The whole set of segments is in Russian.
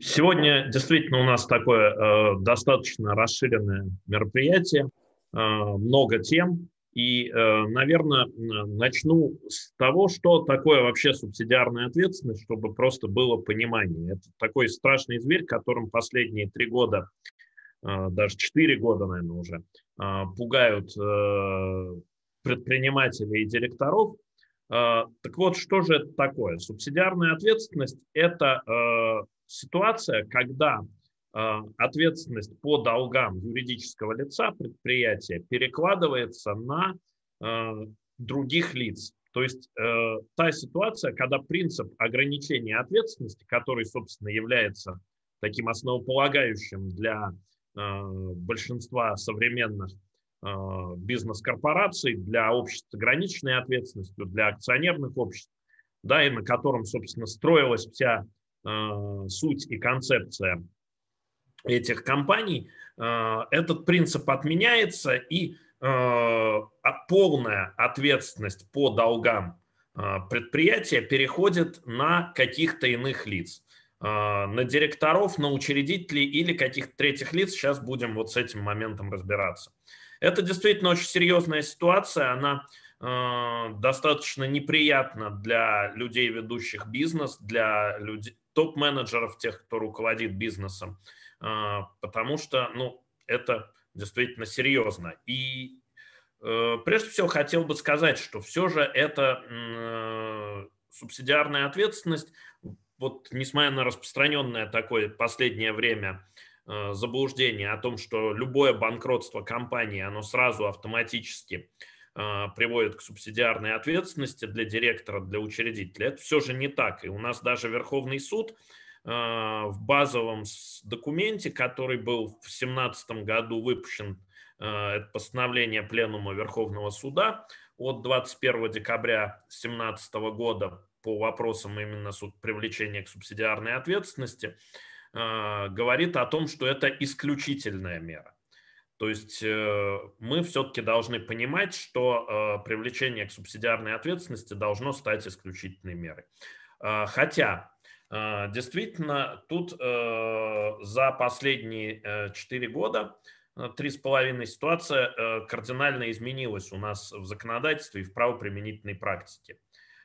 Сегодня действительно у нас такое э, достаточно расширенное мероприятие, э, много тем. И, э, наверное, начну с того, что такое вообще субсидиарная ответственность, чтобы просто было понимание. Это такой страшный зверь, которым последние три года, э, даже четыре года, наверное, уже э, пугают э, предпринимателей и директоров. Э, так вот, что же это такое? Субсидиарная ответственность – это э, ситуация, когда э, ответственность по долгам юридического лица предприятия перекладывается на э, других лиц. То есть э, та ситуация, когда принцип ограничения ответственности, который, собственно, является таким основополагающим для э, большинства современных э, бизнес-корпораций, для обществ с ограниченной ответственностью, для акционерных обществ, да, и на котором, собственно, строилась вся Э, суть и концепция этих компаний, э, этот принцип отменяется и э, а, полная ответственность по долгам предприятия переходит на каких-то иных лиц на директоров, на учредителей или каких-то третьих лиц. Сейчас будем вот с этим моментом разбираться. Это действительно очень серьезная ситуация. Она э, достаточно неприятна для людей, ведущих бизнес, для людей, топ-менеджеров, тех, кто руководит бизнесом, а, потому что, ну, это действительно серьезно. И э, прежде всего хотел бы сказать, что все же это э, субсидиарная ответственность, вот несмотря на распространенное такое последнее время э, заблуждение о том, что любое банкротство компании, оно сразу автоматически а, приводит к субсидиарной ответственности для директора, для учредителя. Это все же не так. И у нас даже Верховный суд а, в базовом документе, который был в 2017 году выпущен, а, это постановление Пленума Верховного суда от 21 декабря 2017 года по вопросам именно привлечения к субсидиарной ответственности, говорит о том, что это исключительная мера. То есть э, мы все-таки должны понимать, что э, привлечение к субсидиарной ответственности должно стать исключительной мерой. Э, хотя Действительно, тут за последние 4 года, три с половиной ситуация кардинально изменилась у нас в законодательстве и в правоприменительной практике.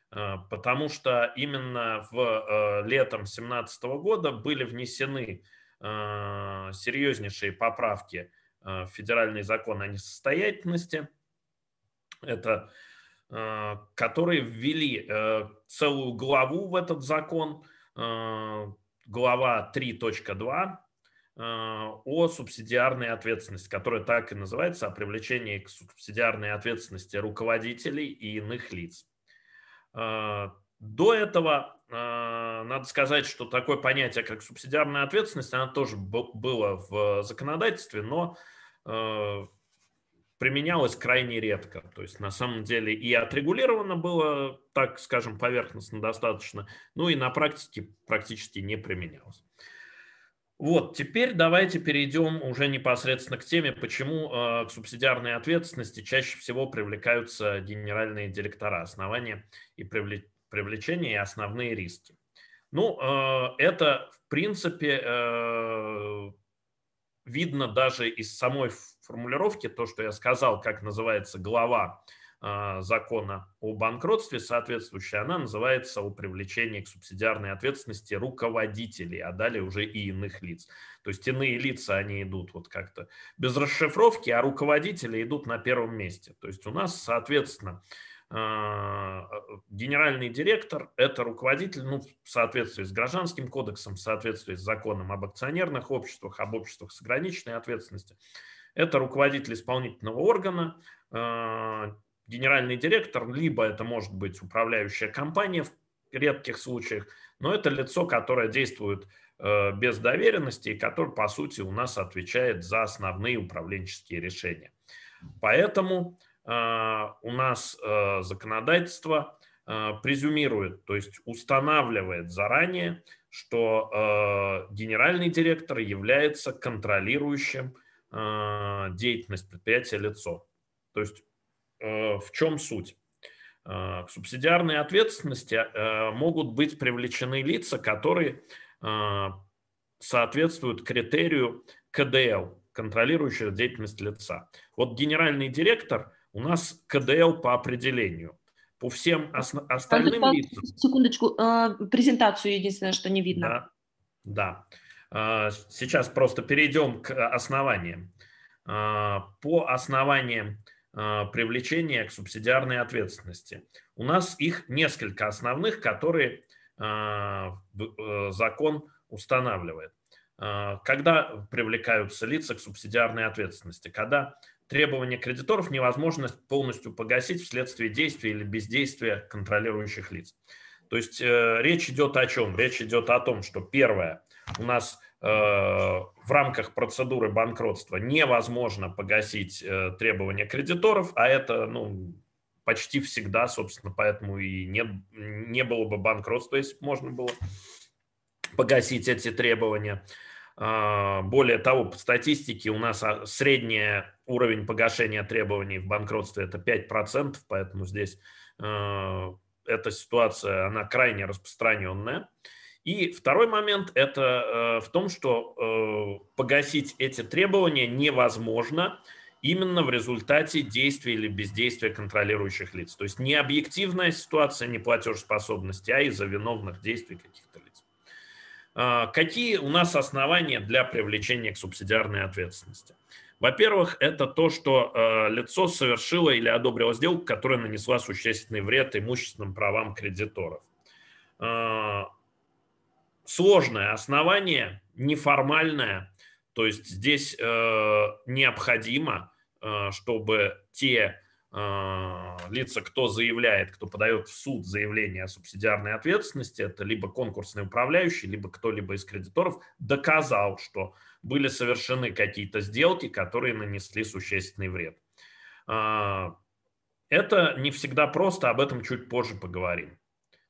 Потому что именно в летом 2017 года были внесены серьезнейшие поправки Э, федеральный закон о несостоятельности, это, э, которые ввели э, целую главу в этот закон, глава 3.2 о субсидиарной ответственности, которая так и называется, о привлечении к субсидиарной ответственности руководителей и иных лиц. До этого надо сказать, что такое понятие, как субсидиарная ответственность, она тоже было в законодательстве, но Э, применялось крайне редко. То есть на самом деле и отрегулировано было, так скажем, поверхностно достаточно, ну и на практике практически не применялось. Вот, теперь давайте перейдем уже непосредственно к теме, почему э, к субсидиарной ответственности чаще всего привлекаются генеральные директора, основания и привлечения и основные риски. Ну, э, это, в принципе, э, видно даже из самой формулировки, то, что я сказал, как называется глава а, закона о банкротстве соответствующая, она называется о привлечении к субсидиарной ответственности руководителей, а далее уже и иных лиц. То есть иные лица, они идут вот как-то без расшифровки, а руководители идут на первом месте. То есть у нас, соответственно, а, э, генеральный директор – это руководитель ну, в соответствии с Гражданским кодексом, в соответствии с законом об акционерных обществах, об обществах с ограниченной ответственностью. Это руководитель исполнительного органа, а, генеральный директор, либо это может быть управляющая компания в редких случаях, но это лицо, которое действует э, без доверенности и которое, по сути, у нас отвечает за основные управленческие решения. Поэтому Э, у нас э, законодательство э, презюмирует, то есть устанавливает заранее, что генеральный директор является контролирующим деятельность предприятия лицо. То есть в чем суть? К субсидиарной ответственности могут быть привлечены лица, которые соответствуют критерию КДЛ, контролирующего деятельность лица. Вот генеральный директор – у нас КДЛ по определению. По всем остальным лицам... Секундочку, а, презентацию единственное, что не видно. Да, да. А, сейчас просто перейдем к основаниям. А, по основаниям привлечения к субсидиарной ответственности. У нас их несколько основных, которые э, закон устанавливает. Когда привлекаются лица к субсидиарной ответственности? Когда требования кредиторов невозможность полностью погасить вследствие действия или бездействия контролирующих лиц. То есть э, речь идет о чем? Речь идет о том, что первое, у нас э, в рамках процедуры банкротства невозможно погасить э, требования кредиторов, а это ну, почти всегда, собственно, поэтому и не, не было бы банкротства, если бы можно было погасить эти требования. А, более того, по статистике у нас а, средняя Уровень погашения требований в банкротстве – это 5%, поэтому здесь э, эта ситуация, она крайне распространенная. И второй момент – это э, в том, что э, погасить эти требования невозможно именно в результате действия или бездействия контролирующих лиц. То есть не объективная ситуация неплатежеспособности, а из-за виновных действий каких-то лиц. какие у нас основания для привлечения к субсидиарной ответственности? Во-первых, это то, что э, лицо совершило или одобрило сделку, которая нанесла существенный вред имущественным правам кредиторов. Э, сложное основание, неформальное, то есть здесь э, необходимо, э, чтобы те э, лица, кто заявляет, кто подает в суд заявление о субсидиарной ответственности, это либо конкурсный управляющий, либо кто-либо из кредиторов доказал, что были совершены какие-то сделки, которые нанесли существенный вред. А, это не всегда просто, об этом чуть позже поговорим.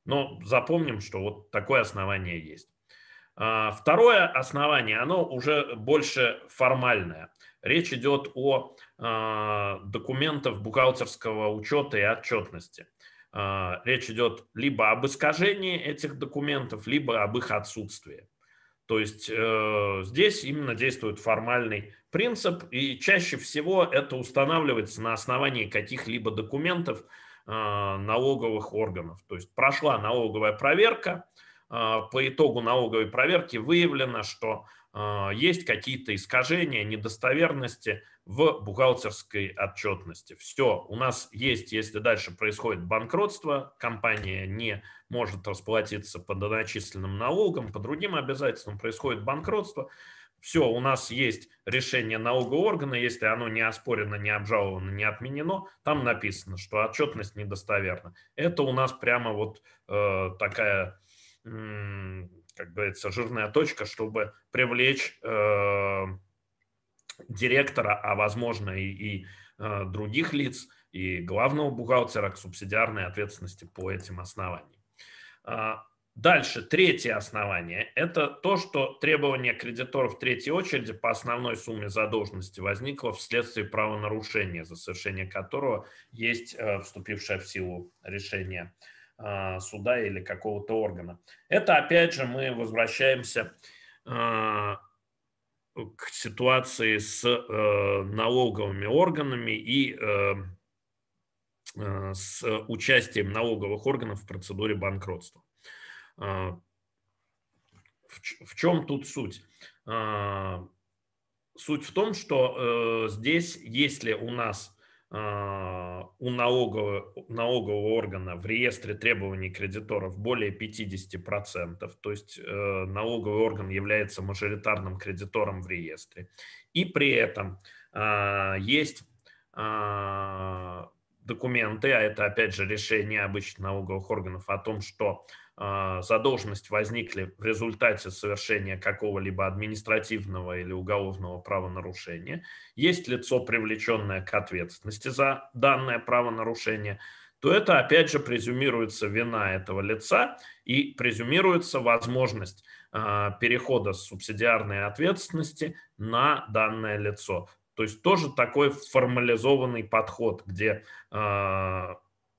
Но запомним, что вот такое основание есть. А, второе основание, оно уже больше формальное. Речь идет о а, документах бухгалтерского учета и отчетности. Речь идет либо об искажении этих документов, либо об их отсутствии. То есть э, здесь именно действует формальный принцип, и чаще всего это устанавливается на основании каких-либо документов э, налоговых органов. То есть прошла налоговая проверка, э, по итогу налоговой проверки выявлено, что э, есть какие-то искажения, недостоверности – в бухгалтерской отчетности. Все, у нас есть, если дальше происходит банкротство, компания не может расплатиться по доначисленным налогам, по другим обязательствам происходит банкротство, все, у нас есть решение налогового органа, если оно не оспорено, не обжаловано, не отменено, там написано, что отчетность недостоверна. Это у нас прямо вот э, такая, э, как говорится, жирная точка, чтобы привлечь э, директора, а возможно и, и э, других лиц, и главного бухгалтера к субсидиарной ответственности по этим основаниям. А, дальше, третье основание – это то, что требование кредиторов третьей очереди по основной сумме задолженности возникло вследствие правонарушения, за совершение которого есть э, вступившее в силу решение э, суда или какого-то органа. Это, опять же, мы возвращаемся э, к ситуации с э, налоговыми органами и эм, э, с участием налоговых органов в процедуре банкротства. Э, в, чем тут суть? Э, суть в том, что э, здесь, если у нас а, у налогового, налогового органа в реестре требований кредиторов более 50%, то есть э, налоговый орган является мажоритарным кредитором в реестре. И при этом а, есть а, документы, а это, опять же, решение обычно налоговых органов о том, что а, задолженность возникли в результате совершения какого-либо административного или уголовного правонарушения, есть лицо, привлеченное к ответственности за данное правонарушение, то это, опять же, презюмируется вина этого лица и презюмируется возможность а, перехода с субсидиарной ответственности на данное лицо. То есть тоже такой формализованный подход, где э,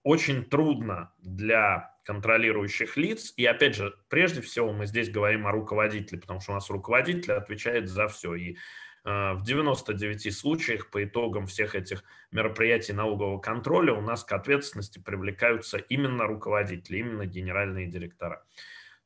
очень трудно для контролирующих лиц. И опять же, прежде всего мы здесь говорим о руководителе, потому что у нас руководитель отвечает за все. И э, в 99 случаях по итогам всех этих мероприятий налогового контроля у нас к ответственности привлекаются именно руководители, именно генеральные директора.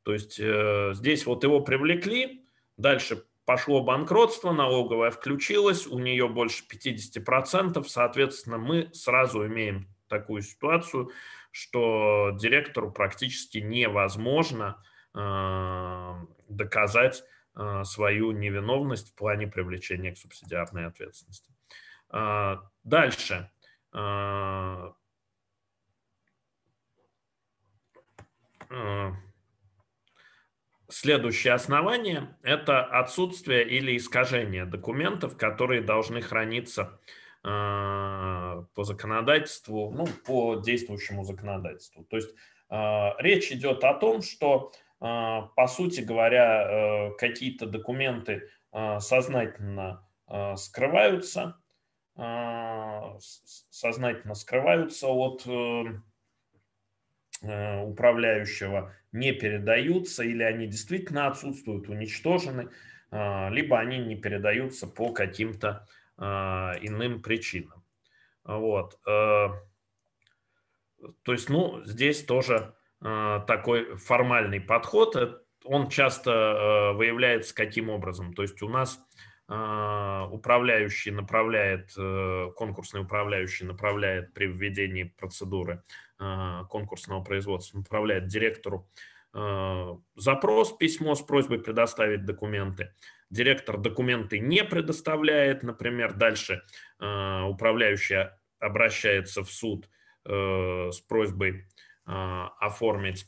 То есть э, здесь вот его привлекли, дальше пошло банкротство, налоговая включилась, у нее больше 50%, соответственно, мы сразу имеем такую ситуацию, что директору практически невозможно э, доказать э, свою невиновность в плане привлечения к субсидиарной ответственности. Э, дальше. Э, э Следующее основание – это отсутствие или искажение документов, которые должны храниться э, по законодательству, ну, по действующему законодательству. То есть э, речь идет о том, что, э, по сути говоря, какие-то документы сознательно скрываются, сознательно скрываются от Э, управляющего не передаются, или они действительно отсутствуют, уничтожены, а, либо они не передаются по каким-то а, иным причинам. Вот. Э, то есть, ну, здесь тоже э, такой формальный подход. Он часто выявляется каким образом? То есть у нас а, управляющий направляет, э, конкурсный управляющий направляет при введении процедуры а, конкурсного производства, направляет директору э, запрос, письмо с просьбой предоставить документы. Директор документы не предоставляет, например, дальше э, управляющая обращается в суд с просьбой оформить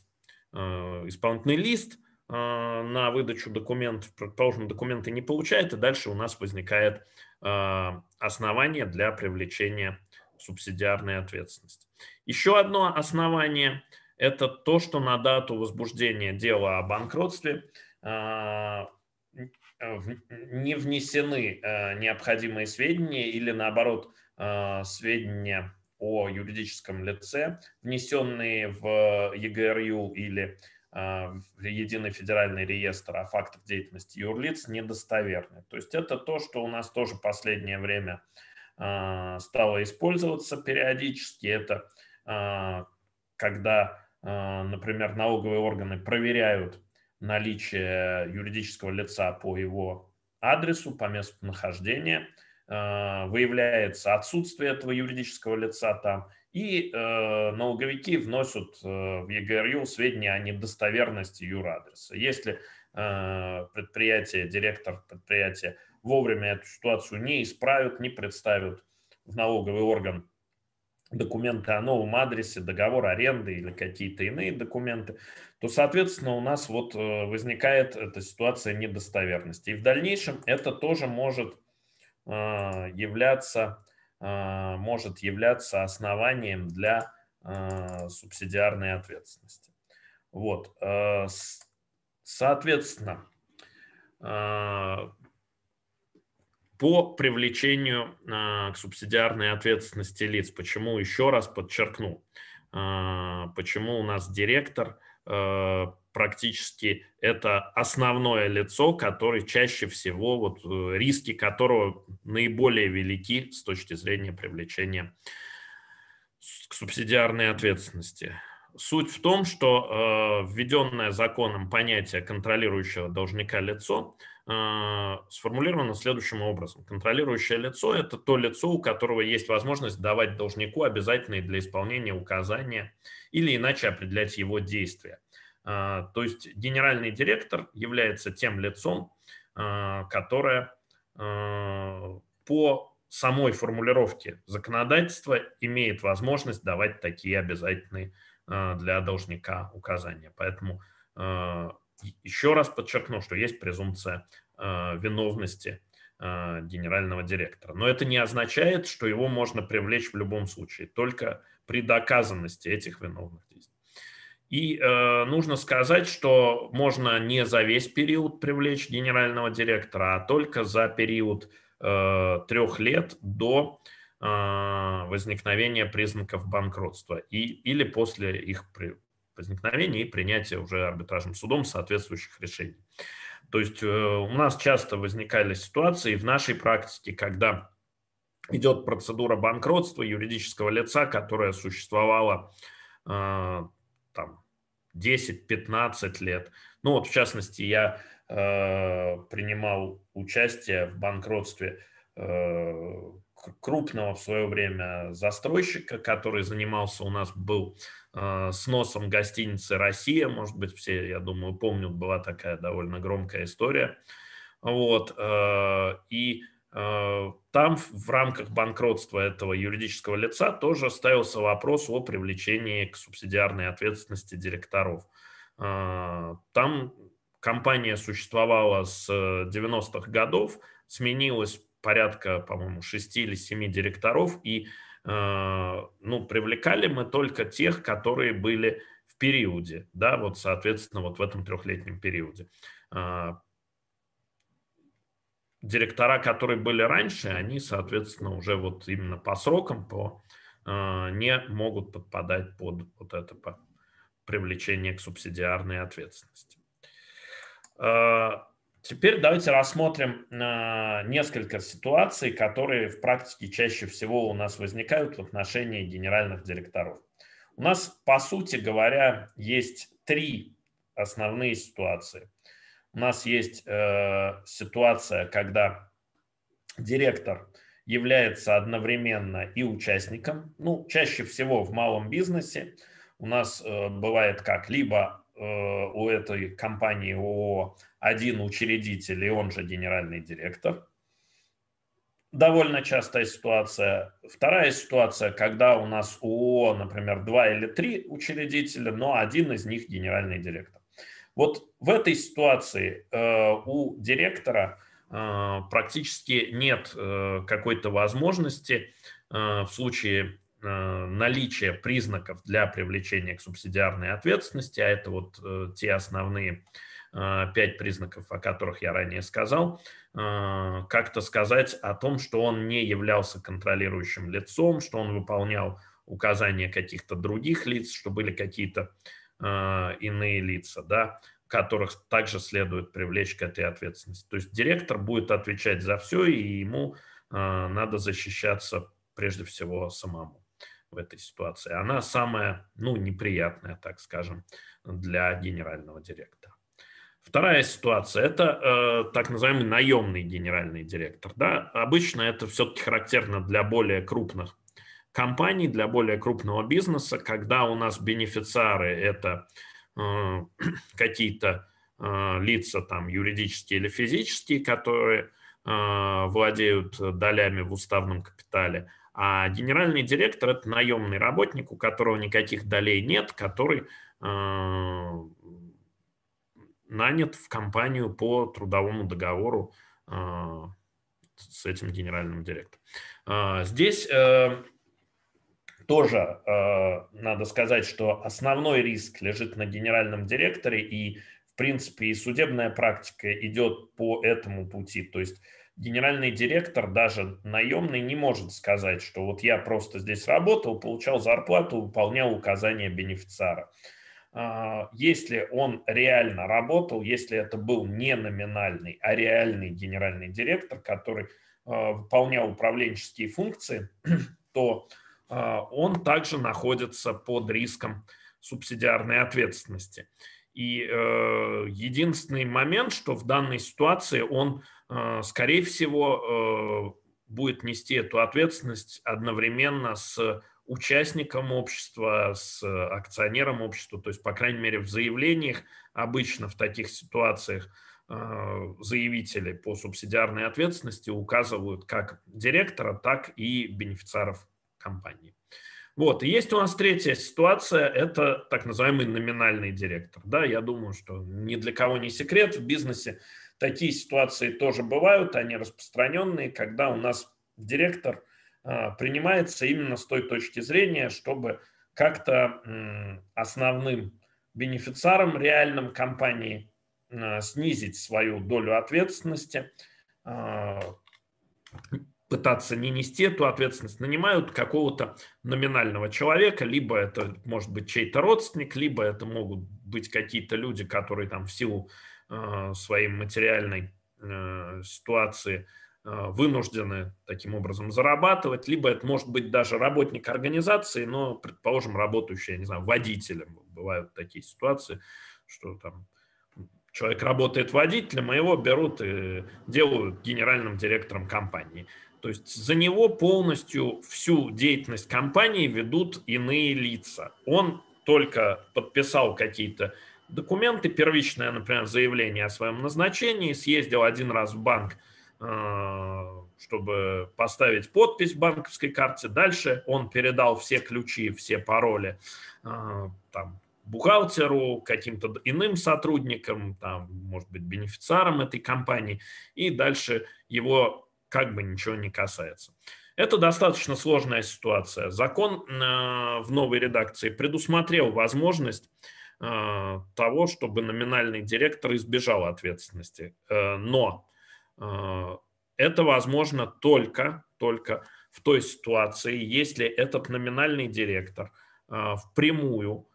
исполнительный лист – а, на выдачу документов, предположим, документы не получает, и дальше у нас возникает а, основание для привлечения субсидиарной ответственности. Еще одно основание – это то, что на дату возбуждения дела о банкротстве а, не внесены необходимые сведения или, наоборот, сведения о юридическом лице, внесенные в ЕГРЮ или а, в единый федеральный реестр о а фактах деятельности юрлиц недостоверны. То есть это то, что у нас тоже последнее время а, стало использоваться периодически. Это когда, например, налоговые органы проверяют наличие юридического лица по его адресу, по месту нахождения, выявляется отсутствие этого юридического лица там – и э, налоговики вносят э, в ЕГРЮ сведения о недостоверности юр адреса. Если э, предприятие, директор предприятия вовремя эту ситуацию не исправят, не представят в налоговый орган документы о новом адресе, договор аренды или какие-то иные документы, то, соответственно, у нас вот э, возникает эта ситуация недостоверности. И в дальнейшем это тоже может э, являться а, может являться основанием для а, субсидиарной ответственности. Вот. А, соответственно, по привлечению к субсидиарной ответственности лиц, почему еще раз подчеркну, почему у нас директор практически это основное лицо, которое чаще всего, вот э, риски которого наиболее велики с точки зрения привлечения к субсидиарной ответственности. Суть в том, что э, введенное законом понятие контролирующего должника лицо э, сформулировано следующим образом. Контролирующее лицо – это то лицо, у которого есть возможность давать должнику обязательные для исполнения указания или иначе определять его действия. А, то есть генеральный директор является тем лицом, а, которое а, по самой формулировке законодательства имеет возможность давать такие обязательные для должника указания. Поэтому еще раз подчеркну, что есть презумпция виновности генерального директора. Но это не означает, что его можно привлечь в любом случае, только при доказанности этих виновных действий. И э, нужно сказать, что можно не за весь период привлечь генерального директора, а только за период э, трех лет до э, возникновения признаков банкротства и, или после их при, возникновения и принятия уже арбитражным судом соответствующих решений. То есть э, у нас часто возникали ситуации в нашей практике, когда идет процедура банкротства юридического лица, которая существовала э, там 10-15 лет. Ну вот, в частности, я э, принимал участие в банкротстве э, крупного в свое время застройщика, который занимался у нас был э, сносом гостиницы «Россия». Может быть, все, я думаю, помнят, была такая довольно громкая история. Вот. Э, и Э, там в рамках банкротства этого юридического лица тоже ставился вопрос о привлечении к субсидиарной ответственности директоров. Э, там компания существовала с 90-х э, годов, сменилось порядка, по-моему, 6 или 7 директоров, и ну, привлекали мы только тех, которые были в периоде, да, вот, соответственно, вот в этом трехлетнем периоде директора, которые были раньше, они, соответственно, уже вот именно по срокам по, а, не могут подпадать под вот это привлечение к субсидиарной ответственности. А, теперь давайте рассмотрим а, несколько ситуаций, которые в практике чаще всего у нас возникают в отношении генеральных директоров. У нас, по сути говоря, есть три основные ситуации – у нас есть э, ситуация, когда директор является одновременно и участником. Ну, чаще всего в малом бизнесе у нас э, бывает как, либо э, у этой компании ООО один учредитель, и он же генеральный директор. Довольно частая ситуация. Вторая ситуация, когда у нас ООО, например, два или три учредителя, но один из них генеральный директор. Вот в этой ситуации э, у директора э, практически нет э, какой-то возможности э, в случае э, наличия признаков для привлечения к субсидиарной ответственности, а это вот э, те основные пять признаков, о которых я ранее сказал, как-то сказать о том, что он не являлся контролирующим лицом, что он выполнял указания каких-то других лиц, что были какие-то Э, иные лица, да, которых также следует привлечь к этой ответственности. То есть директор будет отвечать за все, и ему э, надо защищаться прежде всего самому в этой ситуации. Она самая, ну, неприятная, так скажем, для генерального директора. Вторая ситуация – это э, так называемый наемный генеральный директор. Да? Обычно это все-таки характерно для более крупных компаний, для более крупного бизнеса, когда у нас бенефициары – это э, какие-то э, лица там юридические или физические, которые э, владеют долями в уставном капитале, а генеральный директор – это наемный работник, у которого никаких долей нет, который нанят в компанию по трудовому договору с этим генеральным директором. Здесь тоже э, надо сказать, что основной риск лежит на генеральном директоре, и, в принципе, и судебная практика идет по этому пути. То есть генеральный директор, даже наемный, не может сказать, что вот я просто здесь работал, получал зарплату, выполнял указания бенефициара. А, если он реально работал, если это был не номинальный, а реальный генеральный директор, который э, выполнял управленческие функции, то а, он также находится под риском субсидиарной ответственности. И э, единственный момент, что в данной ситуации он, э, скорее всего, э, будет нести эту ответственность одновременно с участником общества, с акционером общества. То есть, по крайней мере, в заявлениях обычно в таких ситуациях э, заявители по субсидиарной ответственности указывают как директора, так и бенефициаров компании. Вот, и есть у нас третья ситуация, это так называемый номинальный директор. Да, я думаю, что ни для кого не секрет, в бизнесе такие ситуации тоже бывают, они распространенные, когда у нас директор а, принимается именно с той точки зрения, чтобы как-то основным бенефициаром реальным компании а, снизить свою долю ответственности, а, пытаться не нести эту ответственность, нанимают какого-то номинального человека, либо это может быть чей-то родственник, либо это могут быть какие-то люди, которые там в силу э, своей материальной э, ситуации э, вынуждены таким образом зарабатывать, либо это может быть даже работник организации, но, предположим, работающий, я не знаю, водителем. Бывают такие ситуации, что там человек работает водителем, а его берут и делают генеральным директором компании. То есть за него полностью всю деятельность компании ведут иные лица. Он только подписал какие-то документы, первичное, например, заявление о своем назначении, съездил один раз в банк, э, чтобы поставить подпись в банковской карте. Дальше он передал все ключи, все пароли э, там, бухгалтеру, каким-то иным сотрудникам, там, может быть, бенефициарам этой компании. И дальше его как бы ничего не касается. Это достаточно сложная ситуация. Закон э, в новой редакции предусмотрел возможность э, того, чтобы номинальный директор избежал ответственности. Э, но это возможно только, только в той ситуации, если этот номинальный директор впрямую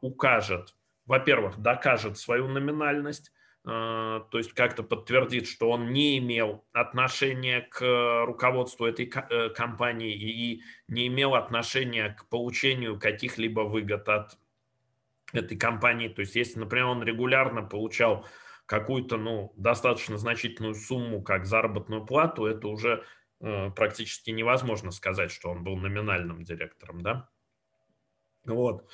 укажет, во-первых, докажет свою номинальность, а, то есть как-то подтвердит, что он не имел отношения к э, руководству этой э, компании и не имел отношения к получению каких-либо выгод от этой компании. То есть если, например, он регулярно получал какую-то ну, достаточно значительную сумму как заработную плату, это уже э, практически невозможно сказать, что он был номинальным директором. Да? Вот.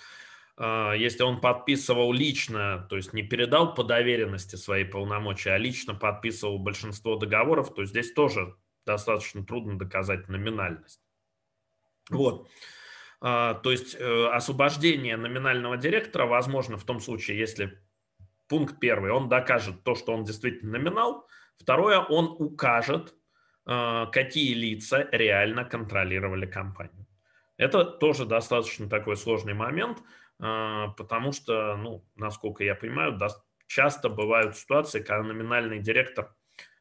А, если он подписывал лично, то есть не передал по доверенности свои полномочия, а лично подписывал большинство договоров, то здесь тоже достаточно трудно доказать номинальность. Вот. А, то есть э, освобождение номинального директора возможно в том случае, если пункт первый, он докажет то, что он действительно номинал, второе, он укажет, а, какие лица реально контролировали компанию. Это тоже достаточно такой сложный момент – а, потому что, ну, насколько я понимаю, часто бывают ситуации, когда номинальный директор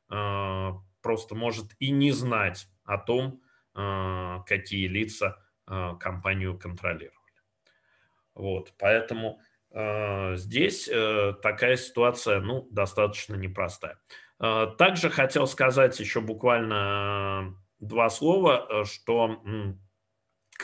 а, просто может и не знать о том, а, какие лица компанию контролировали. Вот, поэтому здесь э, такая ситуация, ну, достаточно непростая. Также хотел сказать еще буквально два слова, э, что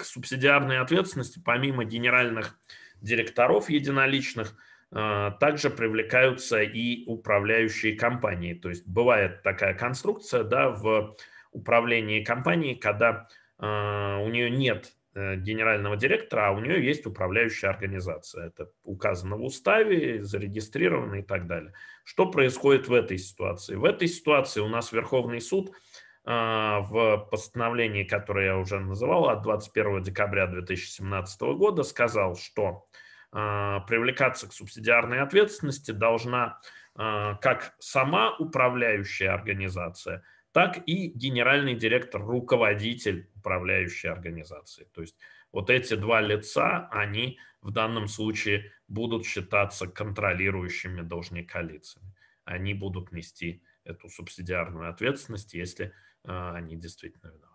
к субсидиарной ответственности, помимо генеральных директоров единоличных, э, также привлекаются и управляющие компании. То есть бывает такая конструкция да, в управлении компанией, когда э, у нее нет э, генерального директора, а у нее есть управляющая организация. Это указано в уставе, зарегистрировано и так далее. Что происходит в этой ситуации? В этой ситуации у нас Верховный суд – а, в постановлении, которое я уже называл, от 21 декабря 2017 года сказал, что а, привлекаться к субсидиарной ответственности должна а, как сама управляющая организация, так и генеральный директор, руководитель управляющей организации. То есть вот эти два лица, они в данном случае будут считаться контролирующими должника лицами. Они будут нести эту субсидиарную ответственность, если э, они действительно виноваты.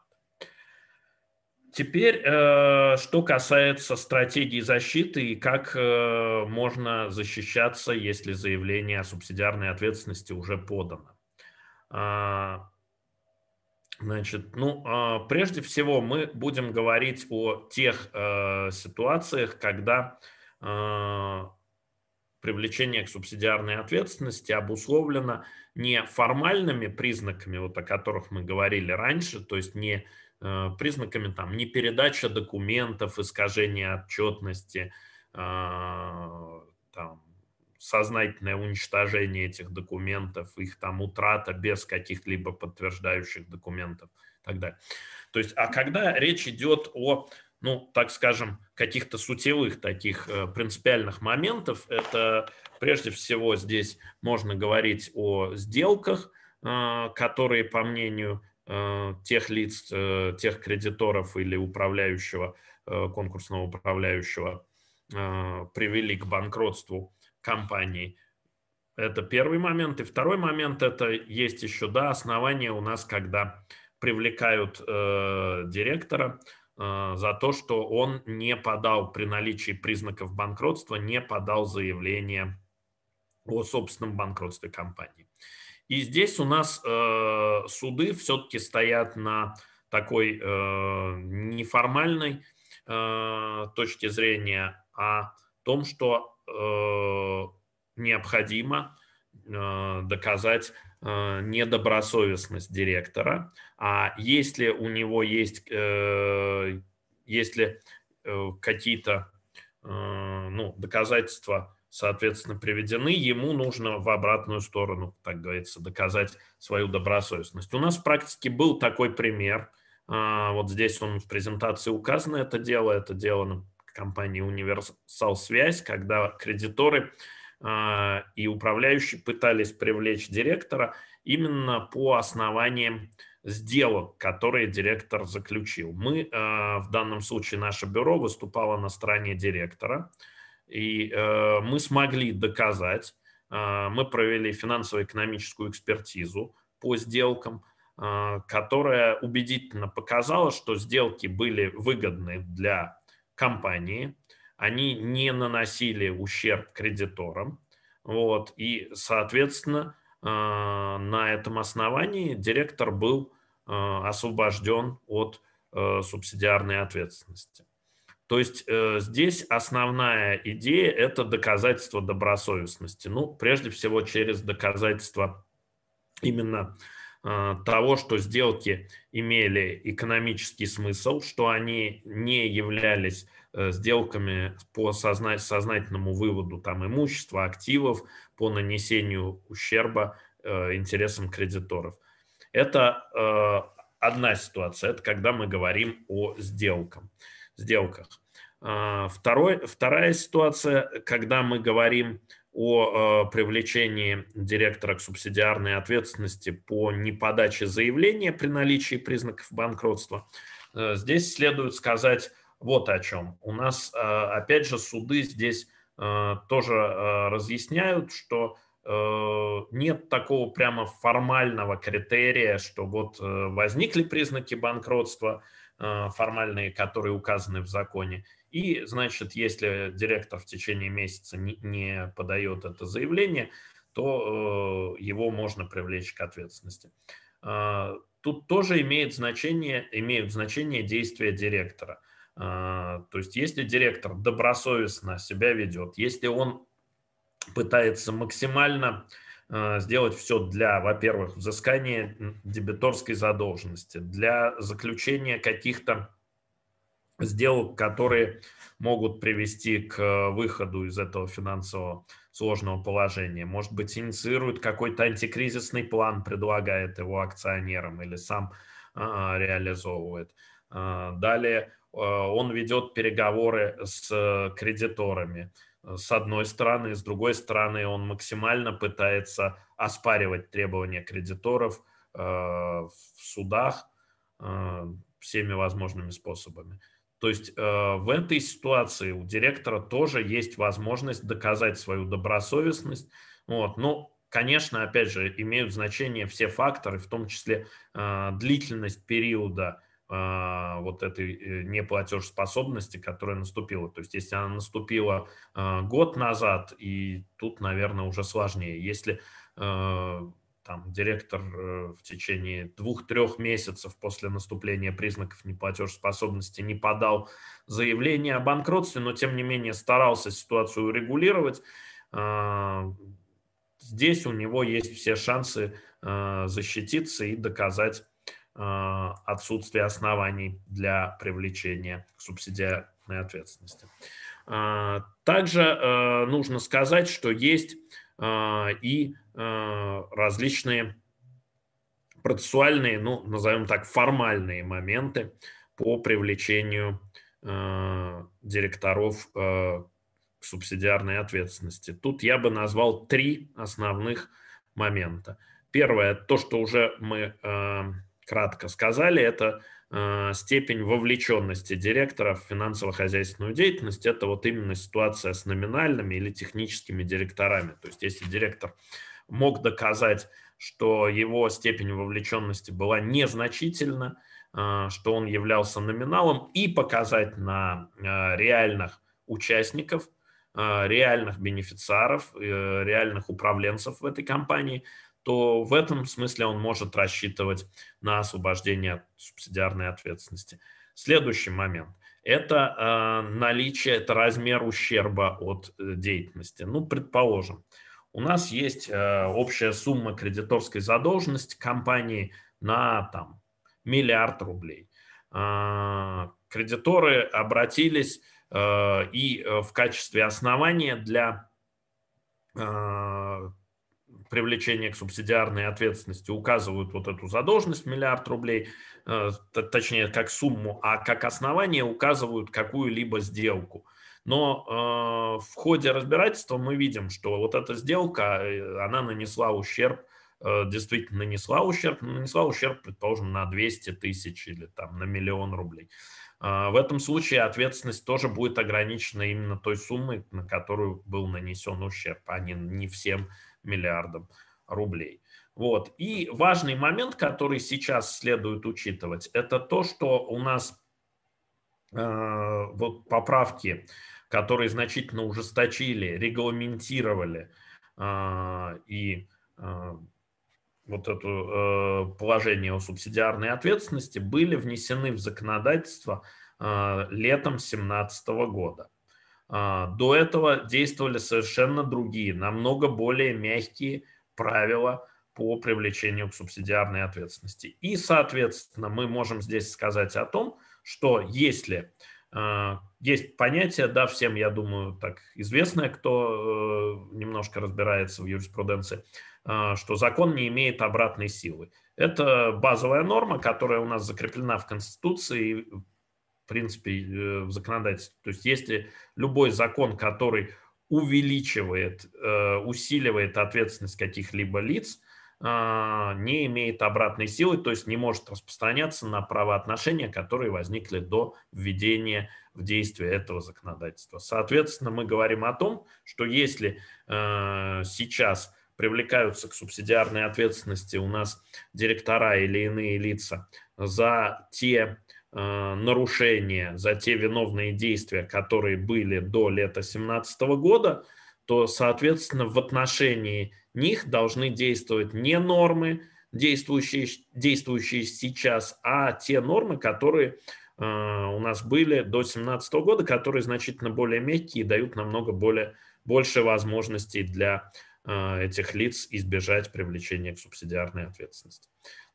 Теперь, э, что касается стратегии защиты и как э, можно защищаться, если заявление о субсидиарной ответственности уже подано. Значит, ну, прежде всего мы будем говорить о тех ситуациях, когда привлечение к субсидиарной ответственности обусловлено не формальными признаками, вот о которых мы говорили раньше, то есть не э, признаками там не передача документов, искажение отчетности, э, там, сознательное уничтожение этих документов, их там утрата без каких-либо подтверждающих документов и так далее. То есть, а когда речь идет о ну, так скажем, каких-то сутевых таких э, принципиальных моментов. Это прежде всего здесь можно говорить о сделках, э, которые, по мнению э, тех лиц, тех кредиторов или управляющего, конкурсного управляющего, привели к банкротству компании. Это первый момент. И второй момент – это есть еще, да, основания у нас, когда привлекают э, директора, а, за то, что он не подал при наличии признаков банкротства, не подал заявление о собственном банкротстве компании. И здесь у нас э, суды все-таки стоят на такой э, неформальной э, точке зрения о том, что э, необходимо э, доказать Э, недобросовестность директора, а если у него есть, э, если э, какие-то ну, доказательства, соответственно, приведены, ему нужно в обратную сторону, так говорится, доказать свою добросовестность. У нас в практике был такой пример. А, вот здесь он в презентации указано это дело. Это дело на ну, компании «Универсал Связь», когда кредиторы а, и управляющие пытались привлечь директора именно по основаниям сделок, которые директор заключил. Мы а, в данном случае наше бюро выступало на стороне директора, и э, мы смогли доказать, а, мы провели финансово-экономическую экспертизу по сделкам, которая убедительно показала, что сделки были выгодны для компании, они не наносили ущерб кредиторам. Вот, и, соответственно, э, на этом основании директор был э, освобожден от э, субсидиарной ответственности. То есть здесь основная идея – это доказательство добросовестности. Ну, прежде всего, через доказательство именно того, что сделки имели экономический смысл, что они не являлись Э, сделками по созна сознательному выводу там имущества, активов, по нанесению ущерба э, интересам кредиторов. Это э, одна ситуация, это когда мы говорим о сделках. сделках. Второй, вторая ситуация, когда мы говорим о привлечении директора к субсидиарной ответственности по неподаче заявления при наличии признаков банкротства. Здесь следует сказать вот о чем. У нас, а, опять же, суды здесь а, тоже а, разъясняют, что э, нет такого прямо формального критерия, что вот э, возникли признаки банкротства э, формальные, которые указаны в законе, и, значит, если директор в течение месяца не подает это заявление, то его можно привлечь к ответственности. Тут тоже имеет значение, имеют значение действия директора. А, то есть если директор добросовестно себя ведет, если он пытается максимально а, сделать все для, во-первых, взыскания дебиторской задолженности, для заключения каких-то сделок, которые могут привести к э, выходу из этого финансового сложного положения. Может быть, инициирует какой-то антикризисный план, предлагает его акционерам или сам а, реализовывает. Далее Э, он ведет переговоры с э, кредиторами э, с одной стороны, с другой стороны, он максимально пытается оспаривать требования кредиторов в судах всеми возможными способами. То есть в этой ситуации у директора тоже есть возможность доказать свою добросовестность. Вот. Но, ну, конечно, опять же, имеют значение все факторы, в том числе длительность периода а, вот этой э, неплатежеспособности, которая наступила. То есть если она наступила а, год назад, и тут, наверное, уже сложнее. Если э, там директор э, в течение двух-трех месяцев после наступления признаков неплатежеспособности не подал заявление о банкротстве, но тем не менее старался ситуацию урегулировать, а, здесь у него есть все шансы защититься и доказать Э, отсутствие оснований для привлечения к субсидиарной ответственности. Э, также э, нужно сказать, что есть и различные процессуальные, ну, назовем так, формальные моменты по привлечению директоров к субсидиарной ответственности. Тут я бы назвал три основных момента. Первое, то, что уже мы кратко сказали, это э, степень вовлеченности директора в финансово-хозяйственную деятельность. Это вот именно ситуация с номинальными или техническими директорами. То есть если директор мог доказать, что его степень вовлеченности была незначительна, э, что он являлся номиналом, и показать на э, реальных участников, реальных бенефициаров, реальных управленцев в этой компании, то в этом смысле он может рассчитывать на освобождение от субсидиарной ответственности. Следующий момент – это э, наличие, это размер ущерба от э, деятельности. Ну, предположим, у нас есть э, общая сумма кредиторской задолженности компании на там, миллиард рублей. Э, кредиторы обратились э, и э, в качестве основания для а, привлечения к субсидиарной ответственности указывают вот эту задолженность миллиард рублей, э, точнее, как сумму, а как основание указывают какую-либо сделку. Но э, в ходе разбирательства мы видим, что вот эта сделка, э, она нанесла ущерб, действительно нанесла ущерб, нанесла ущерб, предположим, на 200 тысяч или там на миллион рублей. В этом случае ответственность тоже будет ограничена именно той суммой, на которую был нанесен ущерб, а не, не всем миллиардам рублей. Вот. И важный момент, который сейчас следует учитывать, это то, что у нас э, вот поправки, которые значительно ужесточили, регламентировали э, и э, вот это э, положение о субсидиарной ответственности, были внесены в законодательство э, летом 2017 года. А, до этого действовали совершенно другие, намного более мягкие правила по привлечению к субсидиарной ответственности. И, соответственно, мы можем здесь сказать о том, что если а, есть понятие, да, всем, я думаю, так известное, кто э, немножко разбирается в юриспруденции, а, что закон не имеет обратной силы. Это базовая норма, которая у нас закреплена в Конституции, в принципе, э, в законодательстве. То есть если любой закон, который увеличивает, э, усиливает ответственность каких-либо лиц, а, не имеет обратной силы, то есть не может распространяться на правоотношения, которые возникли до введения в действие этого законодательства. Соответственно, мы говорим о том, что если э, сейчас привлекаются к субсидиарной ответственности у нас директора или иные лица за те Э, нарушение за те виновные действия, которые были до лета 2017 года, то, соответственно, в отношении них должны действовать не нормы, действующие, действующие сейчас, а те нормы, которые э, у нас были до 2017 года, которые значительно более мягкие и дают намного более, больше возможностей для э, этих лиц избежать привлечения к субсидиарной ответственности.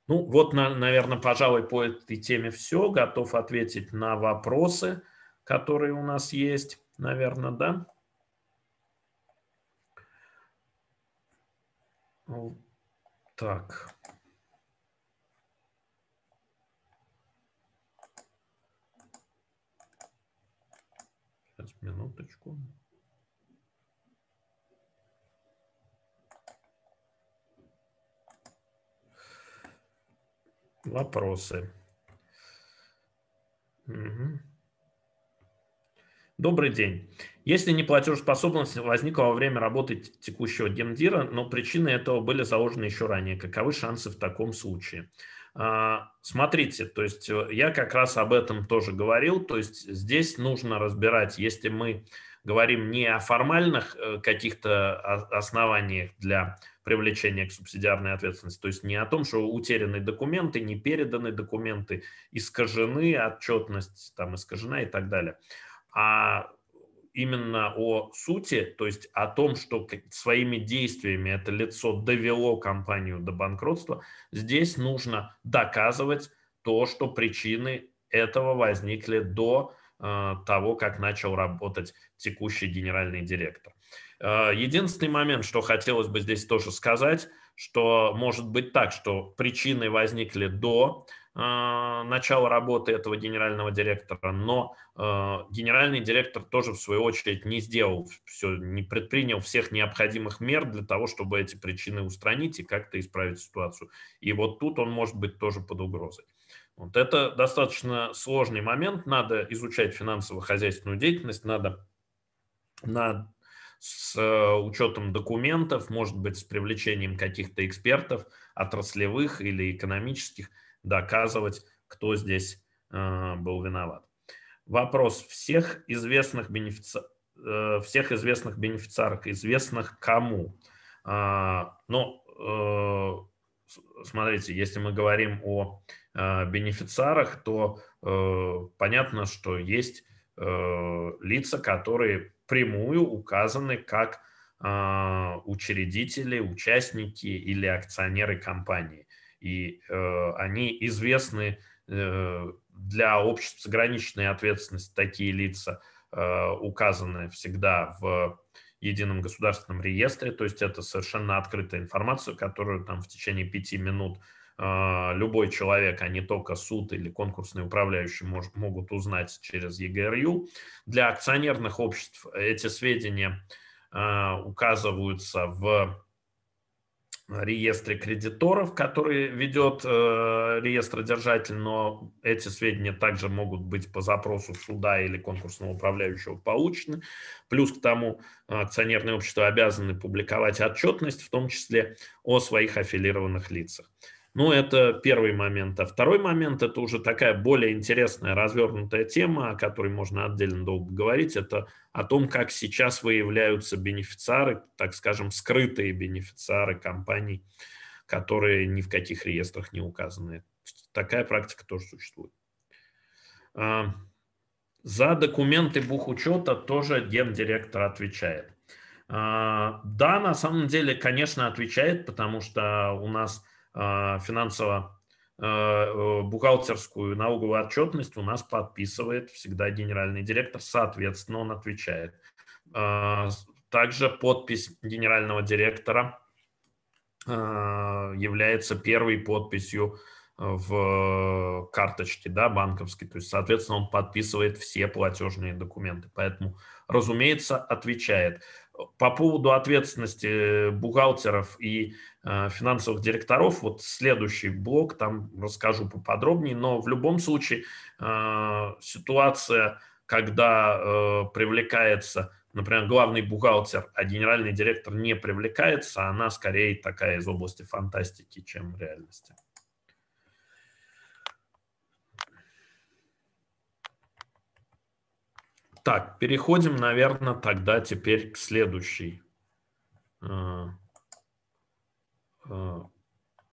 Ну, вот, наверное, пожалуй, по этой теме все. Готов ответить на вопросы, которые у нас есть, наверное, да? Так. Сейчас, минуточку. Вопросы. Угу. Добрый день. Если неплатежеспособность возникла во время работы текущего гендира, но причины этого были заложены еще ранее, каковы шансы в таком случае? А, смотрите, то есть э, я как раз об этом тоже говорил, то есть здесь нужно разбирать, если мы говорим не о формальных э, каких-то основаниях для привлечения к субсидиарной ответственности. То есть не о том, что утеряны документы, не переданы документы, искажены отчетность, там искажена и так далее, а именно о сути, то есть о том, что своими действиями это лицо довело компанию до банкротства, здесь нужно доказывать то, что причины этого возникли до э, того, как начал работать текущий генеральный директор. Э, единственный момент, что хотелось бы здесь тоже сказать, что может быть так, что причины возникли до э, начала работы этого генерального директора, но э, генеральный директор тоже, в свою очередь, не сделал все, не предпринял всех необходимых мер для того, чтобы эти причины устранить и как-то исправить ситуацию. И вот тут он может быть тоже под угрозой. Вот это достаточно сложный момент. Надо изучать финансово-хозяйственную деятельность, надо на с э, учетом документов, может быть, с привлечением каких-то экспертов, отраслевых или экономических, доказывать, кто здесь э, был виноват. Вопрос всех известных бенефициаров э, всех известных бенефициарок, известных кому. Но ну, смотрите, если мы говорим о бенефициарах, то понятно, что есть лица, которые Прямую указаны как а, учредители, участники или акционеры компании. И э, они известны э, для обществ с ограниченной ответственностью такие лица э, указаны всегда в едином государственном реестре, то есть это совершенно открытая информация, которую там в течение пяти минут а, любой человек, а не только суд или конкурсный управляющий может, могут узнать через ЕГРЮ. Для акционерных обществ эти сведения а, указываются в реестре кредиторов, который ведет э, реестродержатель, но эти сведения также могут быть по запросу суда или конкурсного управляющего получены. Плюс к тому акционерные общества обязаны публиковать отчетность, в том числе о своих аффилированных лицах. Ну, это первый момент. А второй момент – это уже такая более интересная, развернутая тема, о которой можно отдельно долго говорить. Это о том, как сейчас выявляются бенефициары, так скажем, скрытые бенефициары компаний, которые ни в каких реестрах не указаны. Такая практика тоже существует. А, за документы бухучета тоже гендиректор отвечает. А, да, на самом деле, конечно, отвечает, потому что у нас – а, финансово а, бухгалтерскую налоговую отчетность у нас подписывает всегда генеральный директор, соответственно, он отвечает. А, также подпись генерального директора является первой подписью в карточке да, банковской. То есть, соответственно, он подписывает все платежные документы. Поэтому, разумеется, отвечает. По поводу ответственности э, бухгалтеров и Э, финансовых директоров. Вот следующий блок, там расскажу поподробнее, но в любом случае э, ситуация, когда э, привлекается, например, главный бухгалтер, а генеральный директор не привлекается, она скорее такая из области фантастики, чем реальности. Так, переходим, наверное, тогда теперь к следующей uh,